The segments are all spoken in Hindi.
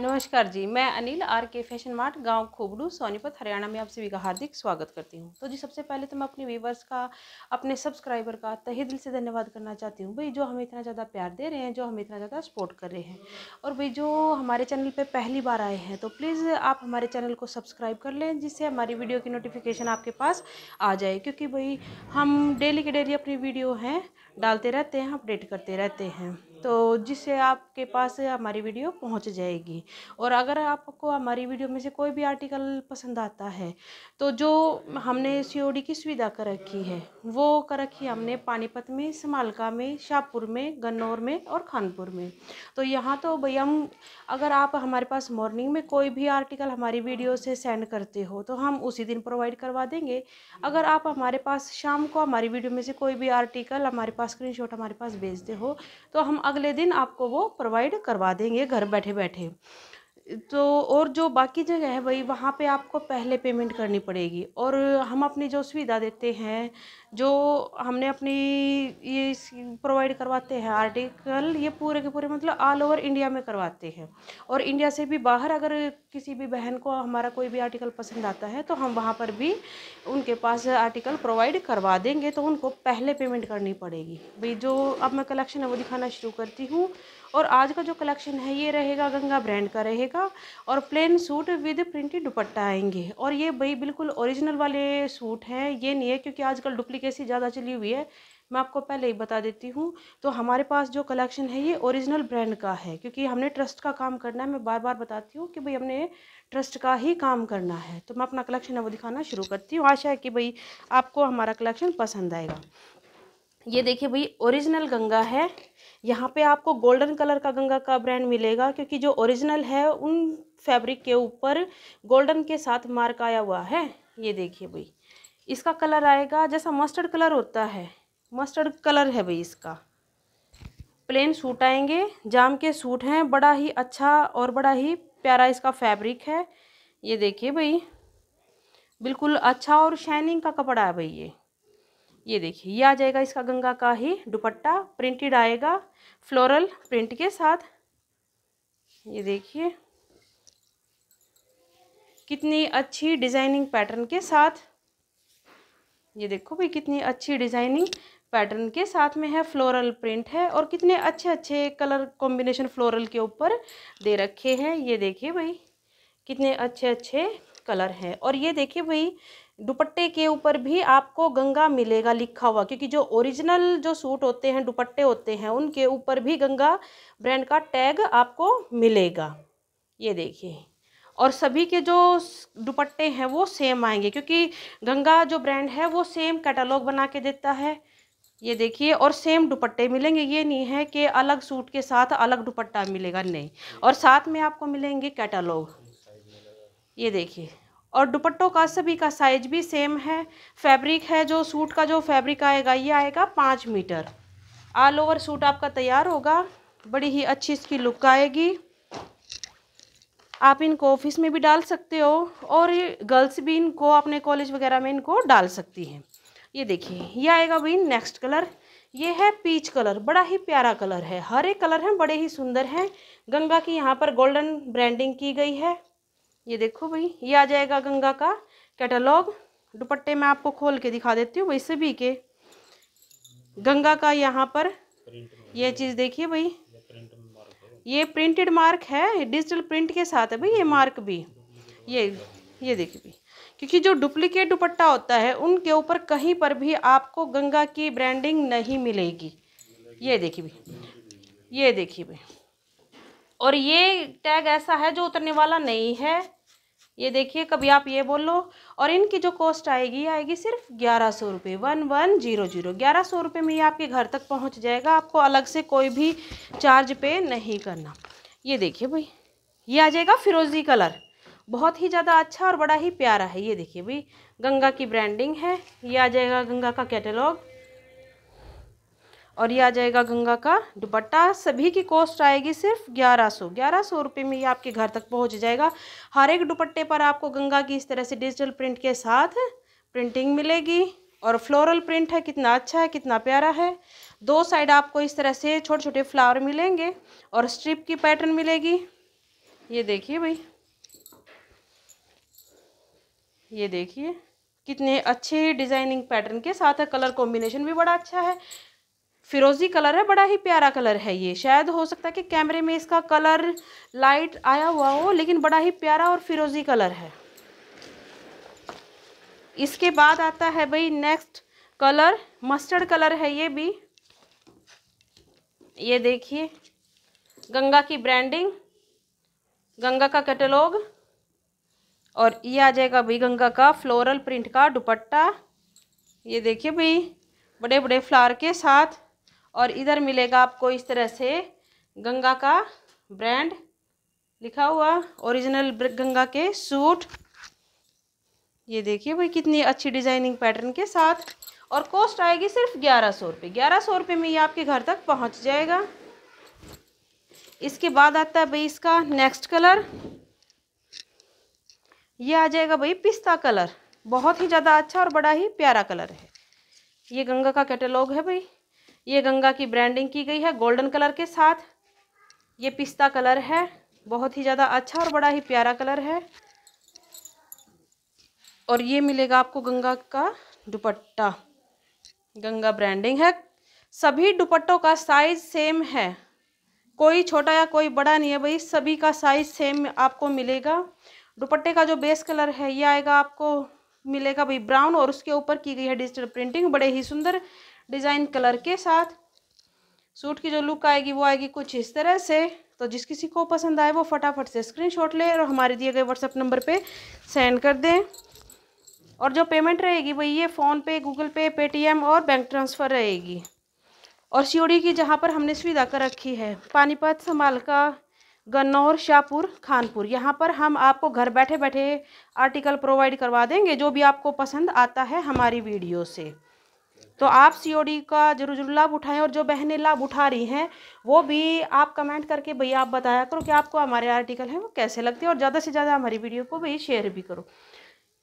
नमस्कार जी मैं Anil R K fashion mart गांव खोबड़ू सोनीपत हरियाणा में आप सभी का हार्दिक स्वागत करती हूं तो जी सबसे पहले तो मैं अपने व्यूवर्स का अपने सब्सक्राइबर का तहे दिल से धन्यवाद करना चाहती हूं भाई जो हमें इतना ज़्यादा प्यार दे रहे हैं जो हमें इतना ज़्यादा सपोर्ट कर रहे हैं और भाई जो हमारे चैनल पर पहली बार आए हैं तो प्लीज़ आप हमारे चैनल को सब्सक्राइब कर लें जिससे हमारी वीडियो की नोटिफिकेशन आपके पास आ जाए क्योंकि भाई हम डेली के डेली अपनी वीडियो हैं डालते रहते हैं अपडेट करते रहते हैं तो जिससे आपके पास हमारी वीडियो पहुंच जाएगी और अगर आपको हमारी वीडियो में से कोई भी आर्टिकल पसंद आता है तो जो हमने सी की सुविधा कर रखी है वो कर रखी है हमने पानीपत में समालका में शाहपुर में गन्नौर में और खानपुर में तो यहाँ तो भैया हम अगर आप हमारे पास मॉर्निंग में कोई भी आर्टिकल हमारी वीडियो से सेंड करते हो तो हम उसी दिन प्रोवाइड करवा देंगे अगर आप हमारे पास शाम को हमारी वीडियो में से कोई भी आर्टिकल हमारे पास स्क्रीनशॉट हमारे पास भेजते हो तो हम अगले दिन आपको वो प्रोवाइड करवा देंगे घर बैठे बैठे तो और जो बाकी जगह है भाई वहाँ पे आपको पहले पेमेंट करनी पड़ेगी और हम अपनी जो सुविधा देते हैं जो हमने अपनी ये प्रोवाइड करवाते हैं आर्टिकल ये पूरे के पूरे मतलब ऑल ओवर इंडिया में करवाते हैं और इंडिया से भी बाहर अगर किसी भी बहन को हमारा कोई भी आर्टिकल पसंद आता है तो हम वहाँ पर भी उनके पास आर्टिकल प्रोवाइड करवा देंगे तो उनको पहले पेमेंट करनी पड़ेगी भाई जो अब मैं कलेक्शन है वो दिखाना शुरू करती हूँ और आज का जो कलेक्शन है ये रहेगा गंगा ब्रांड का रहेगा और plain suit with printed dupatta आएंगे और ये भाई बिल्कुल ओरिजिनल वाले सूट हैं ये नहीं है क्योंकि आजकल डुप्लीकेसी ज़्यादा चली हुई है मैं आपको पहले ही बता देती हूँ तो हमारे पास जो कलेक्शन है ये ओरिजिनल ब्रांड का है क्योंकि हमने ट्रस्ट का काम करना है मैं बार बार बताती हूँ कि भाई हमने ट्रस्ट का ही काम करना है तो मैं अपना कलेक्शन है वो दिखाना शुरू करती हूँ आशा है कि भाई आपको हमारा कलेक्शन पसंद आएगा ये देखिए भाई ओरिजिनल गंगा है यहाँ पे आपको गोल्डन कलर का गंगा का ब्रांड मिलेगा क्योंकि जो ओरिजिनल है उन फैब्रिक के ऊपर गोल्डन के साथ मार्क आया हुआ है ये देखिए भाई इसका कलर आएगा जैसा मस्टर्ड कलर होता है मस्टर्ड कलर है भाई इसका प्लेन सूट आएंगे जाम के सूट हैं बड़ा ही अच्छा और बड़ा ही प्यारा इसका फैब्रिक है ये देखिए भाई बिल्कुल अच्छा और शाइनिंग का कपड़ा है भाई ये ये देखिए ये आ जाएगा इसका गंगा का ही दुपट्टा प्रिंटेड आएगा फ्लोरल प्रिंट के साथ ये देखिए कितनी अच्छी डिज़ाइनिंग पैटर्न के साथ ये देखो भाई कितनी अच्छी डिज़ाइनिंग पैटर्न के साथ में है फ्लोरल प्रिंट है और कितने अच्छे अच्छे कलर कॉम्बिनेशन फ्लोरल के ऊपर दे रखे हैं ये देखिए भाई कितने अच्छे अच्छे कलर हैं और ये देखिए भाई दुपट्टे के ऊपर भी आपको गंगा मिलेगा लिखा हुआ क्योंकि जो ओरिजिनल जो सूट होते हैं दुपट्टे होते हैं उनके ऊपर भी गंगा ब्रांड का टैग आपको मिलेगा ये देखिए और सभी के जो दुपट्टे हैं वो सेम आएंगे क्योंकि गंगा जो ब्रांड है वो सेम कैटलॉग बना के देता है ये देखिए और सेम दुपट्टे मिलेंगे ये नहीं है कि अलग सूट के साथ अलग दुपट्टा मिलेगा नहीं और साथ में आपको मिलेंगे कैटलॉग ये देखिए और दुपट्टों का सभी का साइज भी सेम है फैब्रिक है जो सूट का जो फैब्रिक आएगा ये आएगा पाँच मीटर ऑल ओवर सूट आपका तैयार होगा बड़ी ही अच्छी इसकी लुक आएगी आप इनको ऑफिस में भी डाल सकते हो और गर्ल्स भी इनको अपने कॉलेज वगैरह में इनको डाल सकती हैं ये देखिए ये आएगा भाई नेक्स्ट कलर ये है पीच कलर बड़ा ही प्यारा कलर है हरे कलर हैं बड़े ही सुंदर हैं गंगा की यहाँ पर गोल्डन ब्रांडिंग की गई है ये देखो भाई ये आ जाएगा गंगा का कैटलॉग दुपट्टे मैं आपको खोल के दिखा देती हूँ वैसे भी के गंगा का यहाँ पर ये चीज़ देखिए भाई ये प्रिंटेड मार्क है डिजिटल प्रिंट के साथ है भाई ये मार्क भी ये ये देखिए भाई क्योंकि जो डुप्लीकेट दुपट्टा होता है उनके ऊपर कहीं पर भी आपको गंगा की ब्रांडिंग नहीं मिलेगी ये देखिए भाई ये देखिए भाई और ये टैग ऐसा है जो उतरने वाला नहीं है ये देखिए कभी आप ये बोल लो और इनकी जो कॉस्ट आएगी आएगी सिर्फ ग्यारह सौ रुपये वन वन जीरो जीरो ग्यारह सौ रुपये में ये आपके घर तक पहुंच जाएगा आपको अलग से कोई भी चार्ज पे नहीं करना ये देखिए भाई ये आ जाएगा फिरोज़ी कलर बहुत ही ज़्यादा अच्छा और बड़ा ही प्यारा है ये देखिए भाई गंगा की ब्रांडिंग है ये आ जाएगा गंगा का कैटलॉग और ये आ जाएगा गंगा का दुपट्टा सभी की कॉस्ट आएगी सिर्फ ग्यारह सौ ग्यारह सौ रुपये में ये आपके घर तक पहुंच जाएगा हर एक दुपट्टे पर आपको गंगा की इस तरह से डिजिटल प्रिंट के साथ प्रिंटिंग मिलेगी और फ्लोरल प्रिंट है कितना अच्छा है कितना प्यारा है दो साइड आपको इस तरह से छोटे छोटे फ्लावर मिलेंगे और स्ट्रिप की पैटर्न मिलेगी ये देखिए भाई ये देखिए कितने अच्छे डिज़ाइनिंग पैटर्न के साथ है कलर कॉम्बिनेशन भी बड़ा अच्छा है फिरोज़ी कलर है बड़ा ही प्यारा कलर है ये शायद हो सकता है कि कैमरे में इसका कलर लाइट आया हुआ हो लेकिन बड़ा ही प्यारा और फिरोज़ी कलर है इसके बाद आता है भाई नेक्स्ट कलर मस्टर्ड कलर है ये भी ये देखिए गंगा की ब्रांडिंग गंगा का कैटलॉग और ये आ जाएगा भाई गंगा का फ्लोरल प्रिंट का दुपट्टा ये देखिए भाई बड़े बड़े फ्लावर के साथ और इधर मिलेगा आपको इस तरह से गंगा का ब्रांड लिखा हुआ ओरिजिनल गंगा के सूट ये देखिए भाई कितनी अच्छी डिज़ाइनिंग पैटर्न के साथ और कॉस्ट आएगी सिर्फ ग्यारह सौ रुपये ग्यारह सौ रुपये में ये आपके घर तक पहुंच जाएगा इसके बाद आता है भाई इसका नेक्स्ट कलर ये आ जाएगा भाई पिस्ता कलर बहुत ही ज़्यादा अच्छा और बड़ा ही प्यारा कलर है ये गंगा का कैटलॉग है भाई ये गंगा की ब्रांडिंग की गई है गोल्डन कलर के साथ ये पिस्ता कलर है बहुत ही ज़्यादा अच्छा और बड़ा ही प्यारा कलर है और ये मिलेगा आपको गंगा का दुपट्टा गंगा ब्रांडिंग है सभी दुपट्टों का साइज सेम है कोई छोटा या कोई बड़ा नहीं है भाई सभी का साइज सेम आपको मिलेगा दुपट्टे का जो बेस कलर है ये आएगा आपको मिलेगा भाई ब्राउन और उसके ऊपर की गई है डिजिटल प्रिंटिंग बड़े ही सुंदर डिज़ाइन कलर के साथ सूट की जो लुक आएगी वो आएगी कुछ इस तरह से तो जिस किसी को पसंद आए वो फटाफट से स्क्रीनशॉट ले और हमारे दिए गए व्हाट्सअप नंबर पे सेंड कर दें और जो पेमेंट रहेगी वही ये फ़ोनपे गूगल पे पेटीएम और बैंक ट्रांसफ़र रहेगी और सीओडी की जहाँ पर हमने सुविधा कर रखी है पानीपत का गन्नौर शाहपुर खानपुर यहाँ पर हम आपको घर बैठे बैठे आर्टिकल प्रोवाइड करवा देंगे जो भी आपको पसंद आता है हमारी वीडियो से तो आप सीओडी का जरूर जरूर लाभ उठाएं और जो बहनें लाभ उठा रही हैं वो भी आप कमेंट करके भैया आप बताया करो कि आपको हमारे आर्टिकल हैं वो कैसे लगते हैं और ज़्यादा से ज़्यादा हमारी वीडियो को भाई शेयर भी करो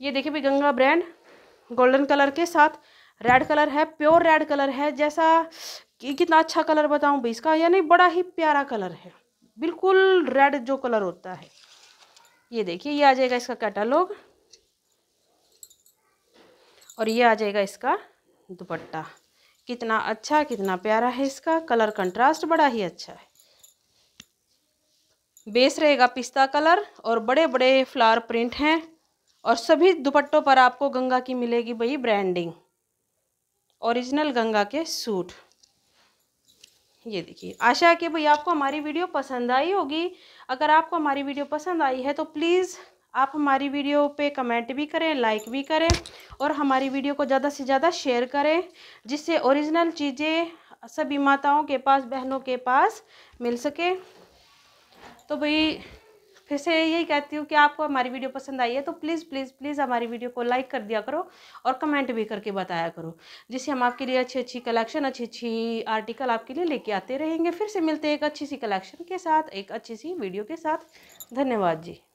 ये देखिए भाई गंगा ब्रांड गोल्डन कलर के साथ रेड कलर है प्योर रेड कलर है जैसा कि कितना अच्छा कलर बताऊं भाई इसका यानी बड़ा ही प्यारा कलर है बिल्कुल रेड जो कलर होता है ये देखिए ये आ जाएगा इसका कैटालॉग और ये आ जाएगा इसका दुपट्टा कितना अच्छा कितना प्यारा है इसका कलर कंट्रास्ट बड़ा ही अच्छा है बेस रहेगा पिस्ता कलर और बड़े बड़े फ्लावर प्रिंट हैं और सभी दुपट्टों पर आपको गंगा की मिलेगी भाई ब्रांडिंग ओरिजिनल गंगा के सूट ये देखिए आशा है कि भाई आपको हमारी वीडियो पसंद आई होगी अगर आपको हमारी वीडियो पसंद आई है तो प्लीज़ आप हमारी वीडियो पे कमेंट भी करें लाइक भी करें और हमारी वीडियो को ज़्यादा से ज़्यादा शेयर करें जिससे ओरिजिनल चीज़ें सभी माताओं के पास बहनों के पास मिल सके तो भाई फिर से यही कहती हूँ कि आपको हमारी वीडियो पसंद आई है तो प्लीज़ प्लीज़ प्लीज़ हमारी वीडियो को लाइक कर दिया करो और कमेंट भी करके बताया करो जिससे हम आपके लिए अच्छी अच्छी कलेक्शन अच्छी अच्छी आर्टिकल आपके लिए लेके आते रहेंगे फिर से मिलते हैं एक अच्छी सी कलेक्शन के साथ एक अच्छी सी वीडियो के साथ धन्यवाद जी